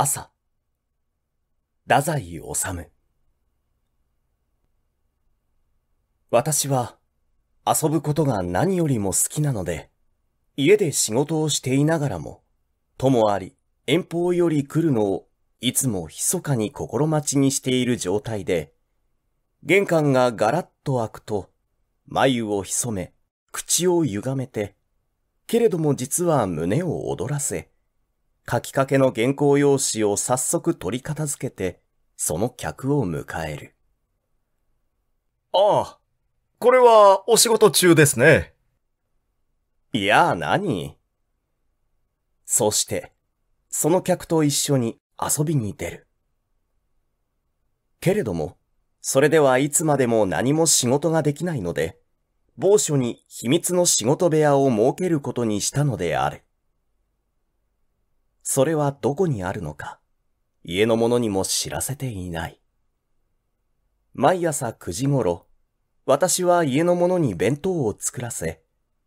朝太宰治私は遊ぶことが何よりも好きなので、家で仕事をしていながらも、ともあり遠方より来るのをいつも密かに心待ちにしている状態で、玄関がガラッと開くと、眉を潜め、口を歪めて、けれども実は胸を躍らせ、書きかけの原稿用紙を早速取り片付けて、その客を迎える。ああ、これはお仕事中ですね。いや、何そして、その客と一緒に遊びに出る。けれども、それではいつまでも何も仕事ができないので、某所に秘密の仕事部屋を設けることにしたのである。それはどこにあるのか、家の者にも知らせていない。毎朝9時頃、私は家の者に弁当を作らせ、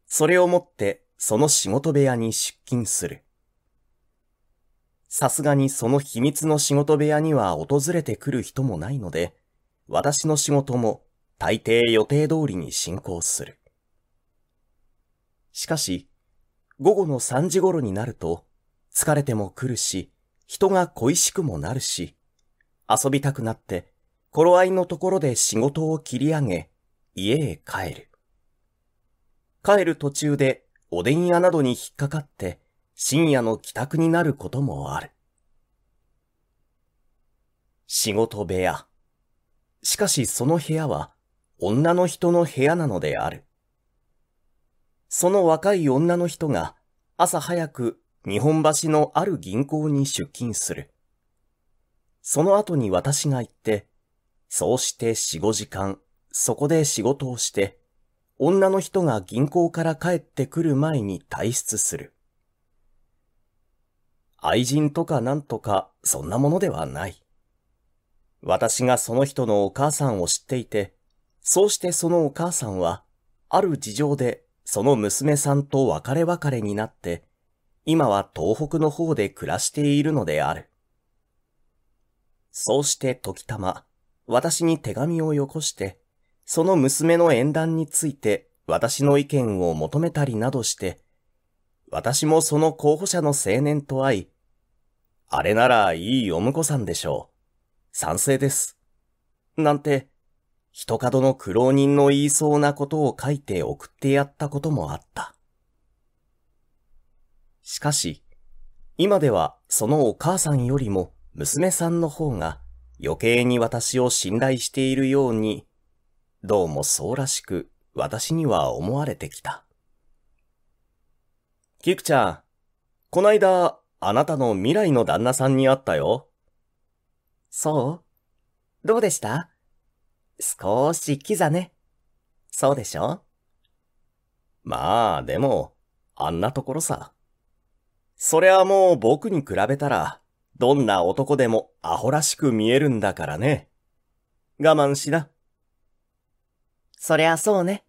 それを持ってその仕事部屋に出勤する。さすがにその秘密の仕事部屋には訪れてくる人もないので、私の仕事も大抵予定通りに進行する。しかし、午後の3時頃になると、疲れても来るし、人が恋しくもなるし、遊びたくなって、頃合いのところで仕事を切り上げ、家へ帰る。帰る途中でおでん屋などに引っかかって、深夜の帰宅になることもある。仕事部屋。しかしその部屋は、女の人の部屋なのである。その若い女の人が、朝早く日本橋のある銀行に出勤する。その後に私が行って、そうして四五時間、そこで仕事をして、女の人が銀行から帰ってくる前に退出する。愛人とかなんとか、そんなものではない。私がその人のお母さんを知っていて、そうしてそのお母さんは、ある事情でその娘さんと別れ別れになって、今は東北の方で暮らしているのである。そうして時たま、私に手紙をよこして、その娘の縁談について私の意見を求めたりなどして、私もその候補者の青年と会い、あれならいいお婿さんでしょう。賛成です。なんて、人角の苦労人の言いそうなことを書いて送ってやったこともあった。しかし、今ではそのお母さんよりも娘さんの方が余計に私を信頼しているように、どうもそうらしく私には思われてきた。キクちゃん、こないだあなたの未来の旦那さんに会ったよ。そうどうでした少しキザね。そうでしょまあ、でも、あんなところさ。そりゃもう僕に比べたら、どんな男でもアホらしく見えるんだからね。我慢しな。そりゃそうね。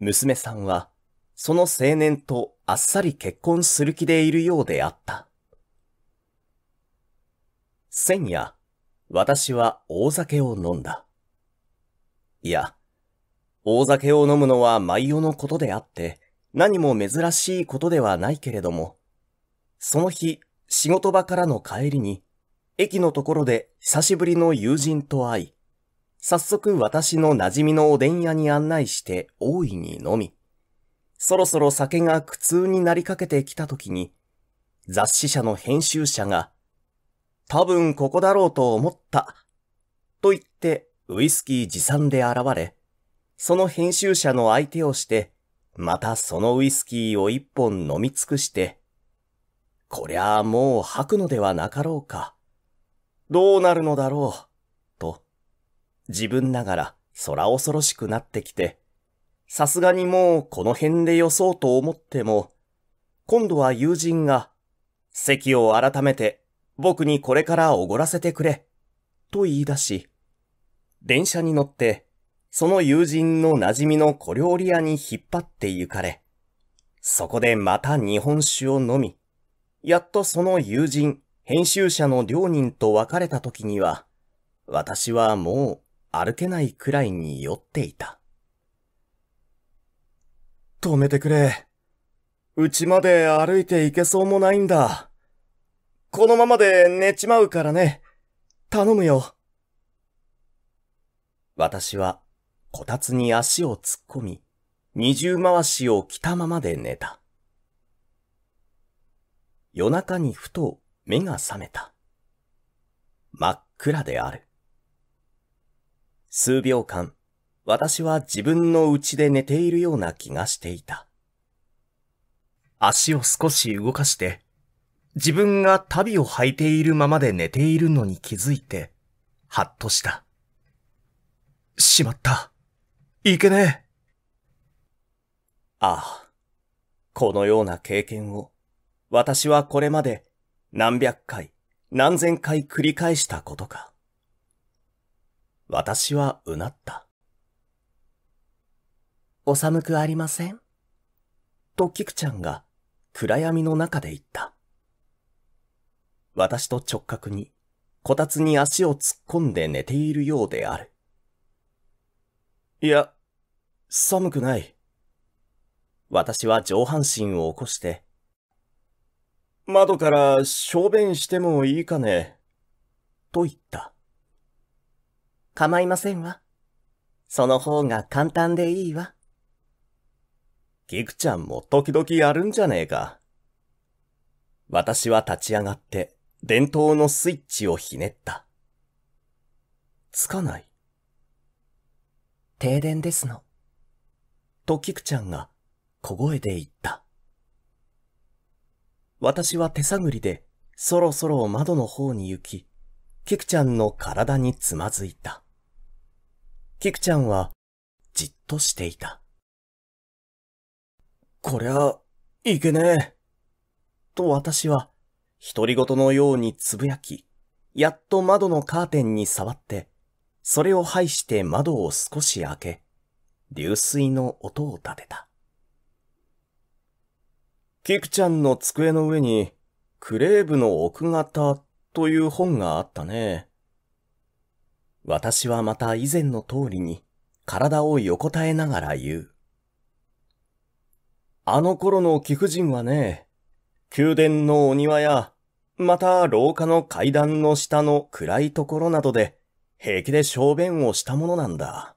娘さんは、その青年とあっさり結婚する気でいるようであった。先夜、私は大酒を飲んだ。いや、大酒を飲むのは毎夜のことであって、何も珍しいことではないけれども、その日、仕事場からの帰りに、駅のところで久しぶりの友人と会い、早速私の馴染みのおでん屋に案内して大いに飲み、そろそろ酒が苦痛になりかけてきた時に、雑誌社の編集者が、多分ここだろうと思った、と言ってウイスキー持参で現れ、その編集者の相手をして、またそのウイスキーを一本飲み尽くして、こりゃあもう吐くのではなかろうか。どうなるのだろう、と、自分ながら空恐ろしくなってきて、さすがにもうこの辺でよそうと思っても、今度は友人が、席を改めて僕にこれからおごらせてくれ、と言い出し、電車に乗ってその友人の馴染みの小料理屋に引っ張って行かれ、そこでまた日本酒を飲み、やっとその友人、編集者の両人と別れた時には、私はもう歩けないくらいに酔っていた。止めてくれ。うちまで歩いて行けそうもないんだ。このままで寝ちまうからね。頼むよ。私はこたつに足を突っ込み、二重回しを着たままで寝た。夜中にふと目が覚めた。真っ暗である。数秒間、私は自分の家で寝ているような気がしていた。足を少し動かして、自分が足袋を履いているままで寝ているのに気づいて、はっとした。しまった。いけねえ。ああ、このような経験を、私はこれまで何百回、何千回繰り返したことか。私はうなった。お寒くありませんとキクちゃんが暗闇の中で言った。私と直角に、こたつに足を突っ込んで寝ているようである。いや、寒くない。私は上半身を起こして。窓から小便してもいいかね。と言った。構いませんわ。その方が簡単でいいわ。キクちゃんも時々やるんじゃねえか。私は立ち上がって、電灯のスイッチをひねった。つかない。停電ですの。と菊ちゃんが小声で言った。私は手探りでそろそろ窓の方に行き、菊ちゃんの体につまずいた。菊ちゃんはじっとしていた。こりゃ、いけねえ。と私は、独り言のようにつぶやき、やっと窓のカーテンに触って、それを排して窓を少し開け、流水の音を立てた。キクちゃんの机の上に、クレーブの奥方という本があったね。私はまた以前の通りに体を横たえながら言う。あの頃の貴婦人はね、宮殿のお庭や、また廊下の階段の下の暗いところなどで平気で小便をしたものなんだ。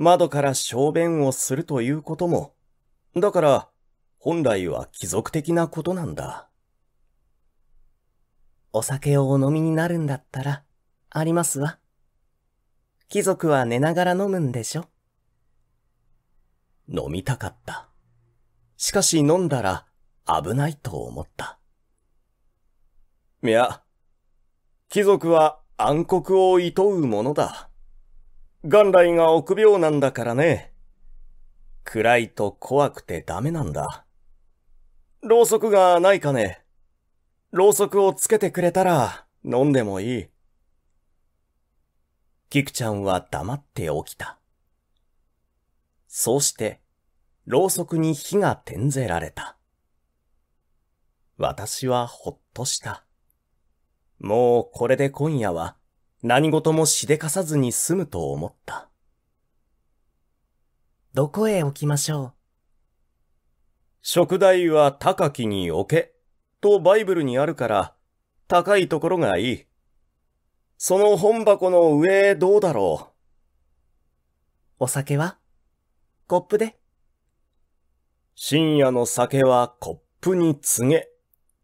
窓から小便をするということも、だから、本来は貴族的なことなんだ。お酒をお飲みになるんだったら、ありますわ。貴族は寝ながら飲むんでしょ飲みたかった。しかし飲んだら危ないと思った。いや、貴族は暗黒を厭うものだ。元来が臆病なんだからね。暗いと怖くてダメなんだ。ろうそくがないかね。ろうそくをつけてくれたら飲んでもいい。キクちゃんは黙って起きた。そうして、ろうそくに火が点ぜられた。私はほっとした。もうこれで今夜は何事もしでかさずに済むと思った。どこへ置きましょう食台は高きに置けとバイブルにあるから高いところがいい。その本箱の上へどうだろうお酒はコップで深夜の酒はコップに告げ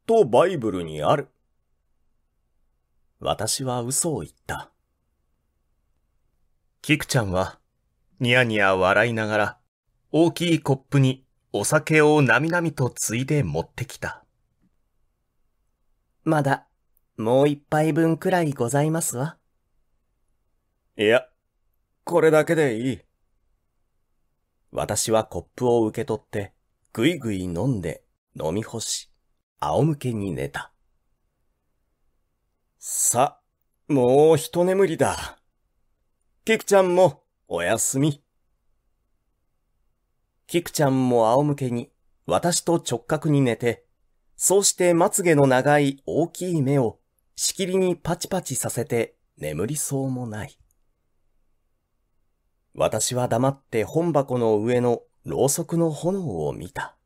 とバイブルにある。私は嘘を言った。キクちゃんは、ニヤニヤ笑いながら、大きいコップにお酒をなみなみとついで持ってきた。まだ、もう一杯分くらいございますわ。いや、これだけでいい。私はコップを受け取って、ぐいぐい飲んで、飲み干し、仰向けに寝た。さ、もう一眠りだ。キクちゃんもおやすみ。キクちゃんも仰向けに私と直角に寝て、そうしてまつげの長い大きい目をしきりにパチパチさせて眠りそうもない。私は黙って本箱の上のろうそくの炎を見た。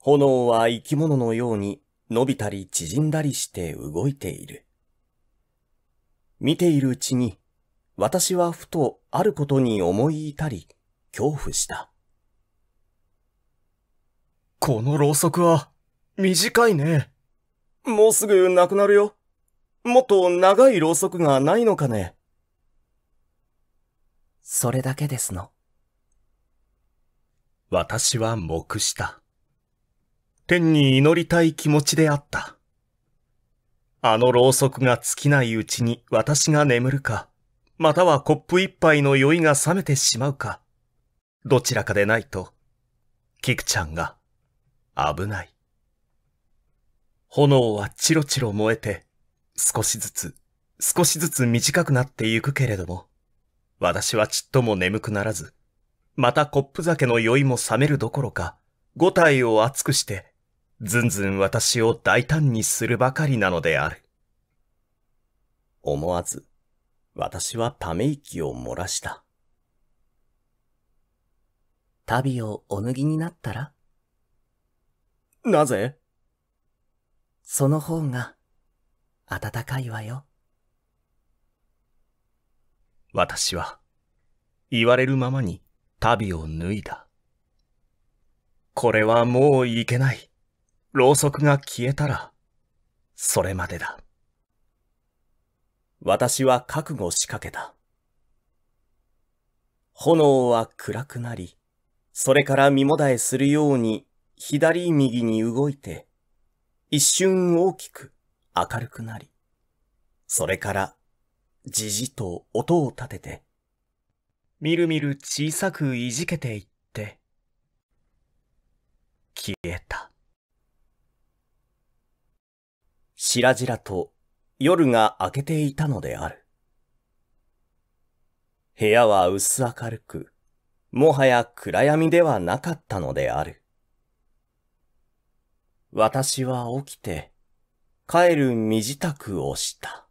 炎は生き物のように伸びたり縮んだりして動いている。見ているうちに、私はふとあることに思い至り、恐怖した。このろうそくは、短いね。もうすぐなくなるよ。もっと長いろうそくがないのかね。それだけですの。私は黙した。天に祈りたい気持ちであった。あのろうそくが尽きないうちに私が眠るか、またはコップ一杯の酔いが冷めてしまうか、どちらかでないと、キクちゃんが危ない。炎はチロチロ燃えて、少しずつ、少しずつ短くなってゆくけれども、私はちっとも眠くならず、またコップ酒の酔いも冷めるどころか、五体を熱くして、ずんずん私を大胆にするばかりなのである。思わず、私はため息を漏らした。旅をお脱ぎになったらなぜその方が、暖かいわよ。私は、言われるままに、旅を脱いだ。これはもういけない。ろうそくが消えたら、それまでだ。私は覚悟しかけた。炎は暗くなり、それから身もだえするように左右に動いて、一瞬大きく明るくなり、それからじじと音を立てて、みるみる小さくいじけていって、消えた。白々と夜が明けていたのである。部屋は薄明るく、もはや暗闇ではなかったのである。私は起きて、帰る身支度をした。